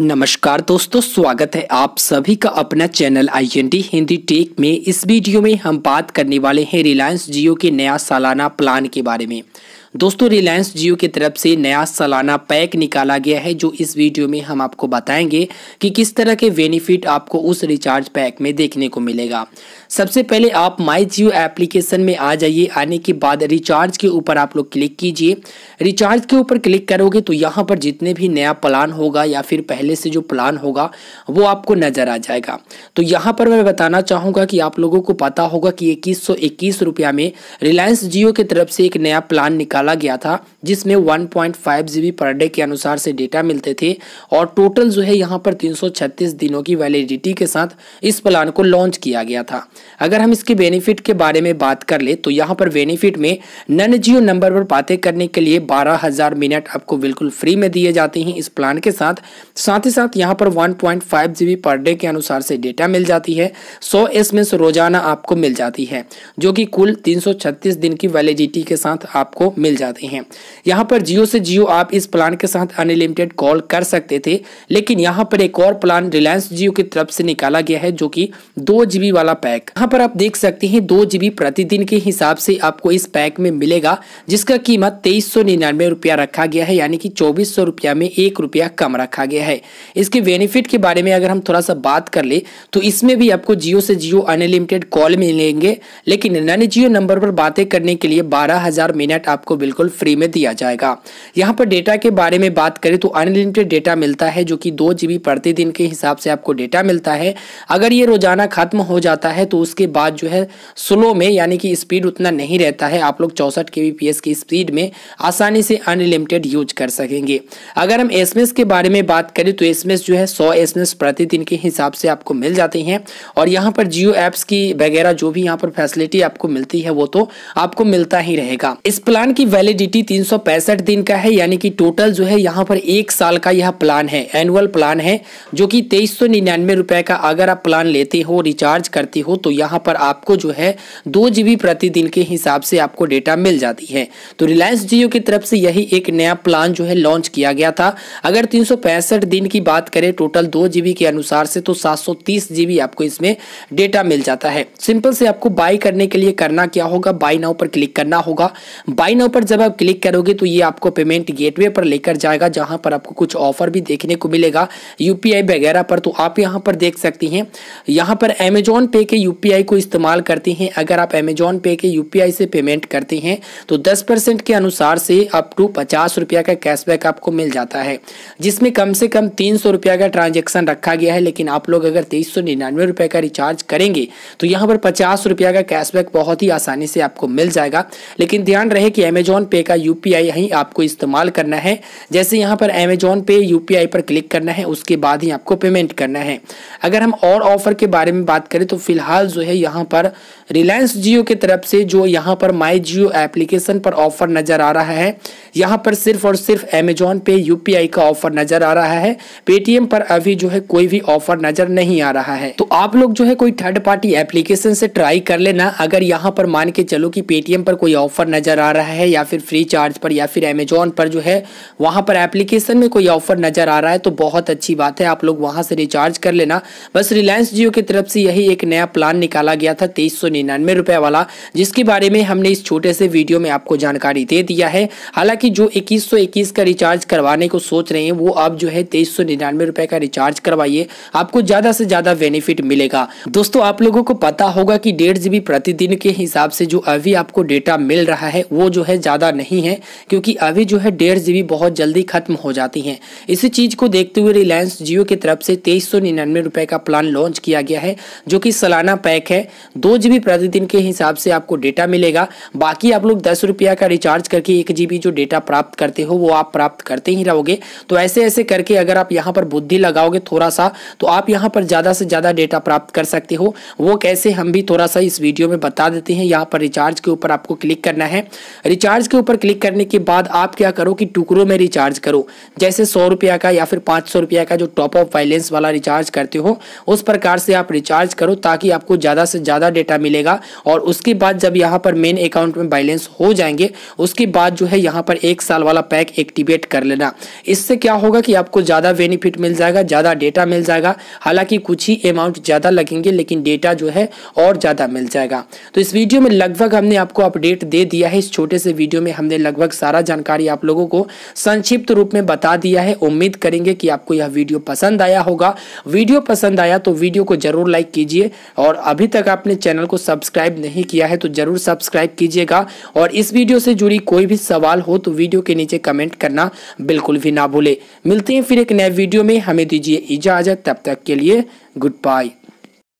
नमस्कार दोस्तों स्वागत है आप सभी का अपना चैनल आईएनडी हिंदी टेक में इस वीडियो में हम बात करने वाले हैं रिलायंस जियो के नया सालाना प्लान के बारे में दोस्तों रिलायंस जियो की तरफ से नया सालाना पैक निकाला गया है जो इस वीडियो में हम आपको बताएंगे कि किस तरह के बेनिफिट आपको उस रिचार्ज पैक में देखने को मिलेगा सबसे पहले आप माई जियो एप्लीकेशन में आ जाइए आने के बाद रिचार्ज के ऊपर आप लोग क्लिक कीजिए रिचार्ज के ऊपर क्लिक करोगे तो यहाँ पर जितने भी नया प्लान होगा या फिर पहले से जो प्लान होगा वो आपको नज़र आ जाएगा तो यहाँ पर मैं बताना चाहूँगा कि आप लोगों को पता होगा कि इक्कीस सौ में रिलायंस जियो की तरफ से एक नया प्लान निकाल निकाला गया था जिसमें वन पॉइंट पर डे के अनुसार से डेटा मिलते थे और टोटल जो है यहाँ पर 336 दिनों की वैलिडिटी के साथ इस प्लान को लॉन्च किया गया था अगर हम इसके बेनिफिट के बारे में बात कर ले तो यहाँ पर बेनिफिट में नन जियो नंबर पर बातें करने के लिए 12000 मिनट आपको बिल्कुल फ्री में दिए जाते हैं इस प्लान के साथ साथ ही साथ यहाँ पर वन पॉइंट पर डे के अनुसार से डेटा मिल जाती है 100 एसएमएस रोजाना आपको मिल जाती है जो कि कुल 336 दिन की वैलिडिटी के साथ आपको मिल मिल जाते हैं यहाँ पर जियो से जियो आप इस प्लान के साथ अनलिमिटेड कॉल कर सकते थे लेकिन यहाँ पर एक और प्लान रिलायंस जियो की तरफ से निकाला गया है जो कि दो जीबी वाला पैक यहाँ पर आप देख सकते हैं दो जीबी प्रतिदिन के हिसाब से आपको इस पैक में मिलेगा जिसका कीमत तेईस सौ निन्यानवे रुपया रखा गया है यानी कि चौबीस सौ रुपया में एक रुपया कम रखा गया है इसके बेनिफिट के बारे में अगर हम थोड़ा सा बात कर ले तो इसमें भी आपको जियो से जियो अनलिमिटेड कॉल मिलेंगे लेकिन नन जियो नंबर पर बातें करने के लिए बारह मिनट आपको बिल्कुल फ्री में दिया जाएगा यहाँ पर डेटा के बारे में बात करें तो अनलिमिटेड डेटा मिलता है जो कि दो जी प्रतिदिन के हिसाब से आपको डेटा मिलता है अगर ये रोजाना खत्म हो जाता है तो उसके बाद जो है स्लो में यानी कि स्पीड उतना नहीं रहता है आप लोग चौंसठ के की स्पीड में आसानी से अनलिमिटेड यूज कर सकेंगे अगर हम एस के बारे में बात करें तो एस जो है सौ एस प्रतिदिन के हिसाब से आपको मिल जाते हैं और यहाँ पर जियो ऐप्स की वगैरह जो भी यहाँ पर फैसिलिटी आपको मिलती है वो तो आपको मिलता ही रहेगा इस प्लान की वैलिडिटी तीन दिन का है यानी कि टोटल जो है यहाँ पर एक साल का यह प्लान है एनुअल प्लान है जो कि तेईस सौ रुपए का अगर आप प्लान लेते हो रिचार्ज करते हो तो यहाँ पर आपको जो है दो जी प्रतिदिन के हिसाब से आपको डेटा मिल जाती है तो रिलायंस जियो की तरफ से यही एक नया प्लान जो है लॉन्च किया गया था अगर तीन दिन की बात करें टोटल दो जीबी के अनुसार से तो सात सौ आपको इसमें डेटा मिल जाता है सिंपल से आपको बाई करने के लिए करना क्या होगा बाई नाउ पर क्लिक करना होगा बाई नाउ पर पर जब आप क्लिक करोगे तो ये आपको पेमेंट गेटवे पर लेकर जाएगा जहां पर आपको कुछ ऑफर भी देखने को मिलेगा यूपीआई वगैरह पर तो आप यहां पर देख सकती हैं यहां पर अमेजोन पे के यूपीआई को इस्तेमाल करती हैं अगर आप अमेजोन पे के यूपीआई से पेमेंट करते हैं तो दस परसेंट के अनुसार से अप टू पचास रुपया का कैशबैक आपको मिल जाता है जिसमें कम से कम तीन सौ रुपया का ट्रांजेक्शन रखा गया है लेकिन आप लोग अगर तेईस सौ निन्यानवे रुपये का रिचार्ज करेंगे तो यहाँ पर पचास रुपया का कैशबैक बहुत ही आसानी से आपको मिल जाएगा लेकिन ध्यान रहे कि अमेजोन अमेजोन पे का यू ही आपको इस्तेमाल करना है जैसे यहाँ पर अमेजोन पे यू पर क्लिक करना है उसके बाद ही आपको पेमेंट करना है अगर हम और ऑफर के बारे में बात करें तो फिलहाल जो है यहाँ पर रिलायंस जियो की तरफ से जो यहाँ पर माई जियो एप्लीकेशन पर ऑफर नज़र आ रहा है यहाँ पर सिर्फ और सिर्फ अमेजोन पे यू का ऑफर नज़र आ रहा है पेटीएम पर अभी जो है कोई भी ऑफर नज़र नहीं आ रहा है तो आप लोग जो है कोई थर्ड पार्टी एप्लीकेशन से ट्राई कर लेना अगर यहाँ पर मान के चलो कि पेटीएम पर कोई ऑफर नज़र आ रहा है या फिर फ्री चार्ज पर या फिर अमेजोन पर जो है वहाँ पर एप्लीकेशन में कोई ऑफर नज़र आ रहा है तो बहुत अच्छी बात है आप लोग वहाँ से रिचार्ज कर लेना बस रिलायंस जियो की तरफ से यही एक नया प्लान निकाला गया था तेईस सौ वाला जिसके बारे में हमने इस छोटे से वीडियो में आपको जानकारी दे दिया है हालांकि जो इक्कीस का रिचार्ज करवाने को सोच रहे हैं वो अब जो है तेईस सौ का रिचार्ज करवाइए आपको ज़्यादा से ज़्यादा बेनिफिट मिलेगा दोस्तों आप लोगों को पता होगा कि डेढ़ जी प्रतिदिन के हिसाब से जो अभी आपको डेटा मिल रहा है वो जो है ज़्यादा नहीं है क्योंकि अभी जो है डेढ़ जी बहुत जल्दी खत्म हो जाती है इसी चीज़ को देखते हुए रिलायंस जियो की तरफ से तेईस सौ निन्यानवे रुपये का प्लान लॉन्च किया गया है जो कि सालाना पैक है दो जी प्रतिदिन के हिसाब से आपको डेटा मिलेगा बाकी आप लोग दस रुपया का रिचार्ज करके एक जी जो डेटा प्राप्त करते हो वो आप प्राप्त करते ही रहोगे तो ऐसे ऐसे करके अगर आप यहाँ पर बुद्धि लगाओगे थोड़ा सा तो आप यहाँ पर ज़्यादा से ज़्यादा डेटा प्राप्त कर सकते हो वो कैसे हम भी थोड़ा सा इस वीडियो में बता देते हैं यहाँ पर रिचार्ज के ऊपर आपको क्लिक करना है रिचार्ज रिचार्ज के ऊपर क्लिक करने के बाद आप क्या करो कि टुकड़ों में रिचार्ज करो जैसे सौ रुपया का या फिर पाँच सौ रुपया का जो टॉप ऑफ बैलेंस वाला रिचार्ज करते हो उस प्रकार से आप रिचार्ज करो ताकि आपको ज़्यादा से ज़्यादा डेटा मिलेगा और उसके बाद जब यहाँ पर मेन अकाउंट में बैलेंस हो जाएंगे उसके बाद जो है यहाँ पर एक साल वाला पैक एक्टिवेट कर लेना इससे क्या होगा कि आपको ज़्यादा बेनिफिट मिल जाएगा ज़्यादा डेटा मिल जाएगा हालाँकि कुछ ही अमाउंट ज़्यादा लगेंगे लेकिन डेटा जो है और ज़्यादा मिल जाएगा तो इस वीडियो में लगभग हमने आपको अपडेट दे दिया है इस छोटे से वीडियो में हमने लगभग सारा जानकारी आप लोगों को संक्षिप्त रूप में बता दिया है उम्मीद करेंगे कि आपको यह वीडियो पसंद आया होगा वीडियो पसंद आया तो वीडियो को जरूर लाइक कीजिए और अभी तक आपने चैनल को सब्सक्राइब नहीं किया है तो जरूर सब्सक्राइब कीजिएगा और इस वीडियो से जुड़ी कोई भी सवाल हो तो वीडियो के नीचे कमेंट करना बिल्कुल भी ना भूले मिलते हैं फिर एक नए वीडियो में हमें दीजिए इजाजत तब तक के लिए गुड बाय